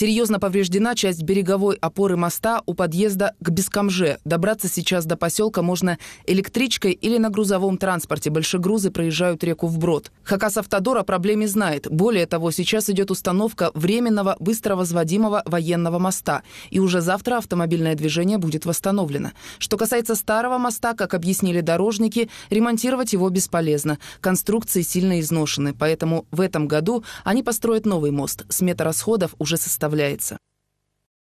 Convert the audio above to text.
Серьезно повреждена часть береговой опоры моста у подъезда к Бескомже. Добраться сейчас до поселка можно электричкой или на грузовом транспорте. Большегрузы проезжают реку вброд. Хакас Автодор о проблеме знает. Более того, сейчас идет установка временного быстровозводимого военного моста. И уже завтра автомобильное движение будет восстановлено. Что касается старого моста, как объяснили дорожники, ремонтировать его бесполезно. Конструкции сильно изношены, поэтому в этом году они построят новый мост. Смета расходов уже составляет составляется.